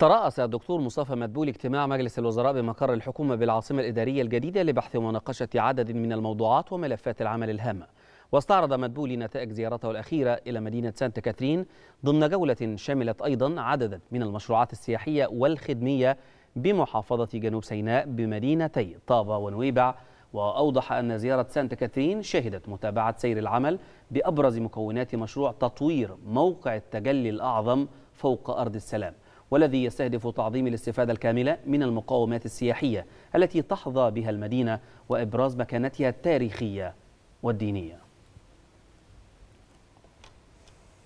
ترأس الدكتور مصطفى مدبول اجتماع مجلس الوزراء بمقر الحكومة بالعاصمة الإدارية الجديدة لبحث ومناقشة عدد من الموضوعات وملفات العمل الهامة واستعرض مدبولي نتائج زيارته الأخيرة إلى مدينة سانت كاترين ضمن جولة شملت أيضا عددا من المشروعات السياحية والخدمية بمحافظة جنوب سيناء بمدينتي طابة ونويبع وأوضح أن زيارة سانت كاترين شهدت متابعة سير العمل بأبرز مكونات مشروع تطوير موقع التجلي الأعظم فوق أرض السلام والذي يستهدف تعظيم الاستفادة الكاملة من المقاومات السياحية التي تحظى بها المدينة وإبراز مكانتها التاريخية والدينية